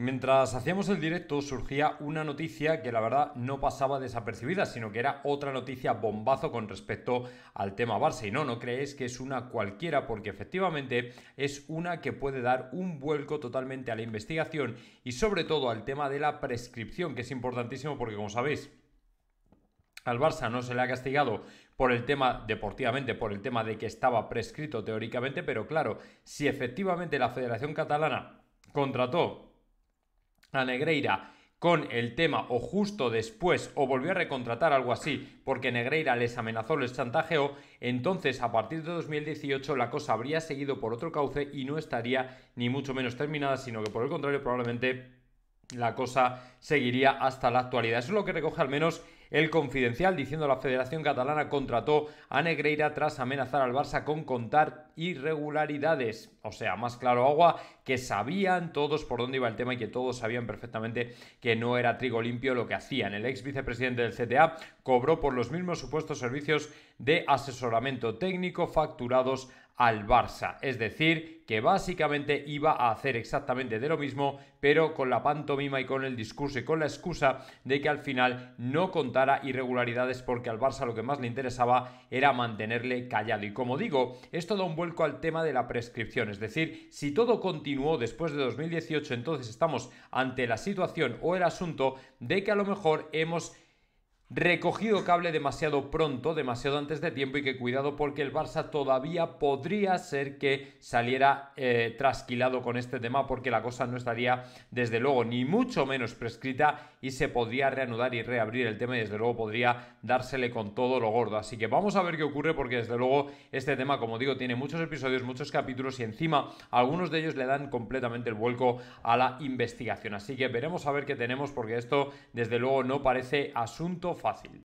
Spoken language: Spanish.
Mientras hacíamos el directo surgía una noticia que la verdad no pasaba desapercibida, sino que era otra noticia bombazo con respecto al tema Barça. Y no, no creéis que es una cualquiera, porque efectivamente es una que puede dar un vuelco totalmente a la investigación y sobre todo al tema de la prescripción, que es importantísimo porque como sabéis, al Barça no se le ha castigado por el tema deportivamente, por el tema de que estaba prescrito teóricamente, pero claro, si efectivamente la Federación Catalana contrató a Negreira con el tema o justo después o volvió a recontratar algo así porque Negreira les amenazó, les chantajeó, entonces a partir de 2018 la cosa habría seguido por otro cauce y no estaría ni mucho menos terminada, sino que por el contrario probablemente la cosa seguiría hasta la actualidad. Eso es lo que recoge al menos el Confidencial diciendo la Federación Catalana contrató a Negreira tras amenazar al Barça con contar irregularidades. O sea, más claro agua, que sabían todos por dónde iba el tema y que todos sabían perfectamente que no era trigo limpio lo que hacían. El ex vicepresidente del CTA cobró por los mismos supuestos servicios de asesoramiento técnico facturados al Barça. Es decir, que básicamente iba a hacer exactamente de lo mismo, pero con la pantomima y con el discurso y con la excusa de que al final no contara irregularidades porque al Barça lo que más le interesaba era mantenerle callado. Y como digo, esto da un vuelco al tema de la prescripción, es decir, si todo continuó después de 2018, entonces estamos ante la situación o el asunto de que a lo mejor hemos recogido cable demasiado pronto, demasiado antes de tiempo y que cuidado porque el Barça todavía podría ser que saliera eh, trasquilado con este tema porque la cosa no estaría desde luego ni mucho menos prescrita y se podría reanudar y reabrir el tema y desde luego podría dársele con todo lo gordo. Así que vamos a ver qué ocurre porque desde luego este tema, como digo, tiene muchos episodios, muchos capítulos y encima algunos de ellos le dan completamente el vuelco a la investigación. Así que veremos a ver qué tenemos porque esto desde luego no parece asunto fácil.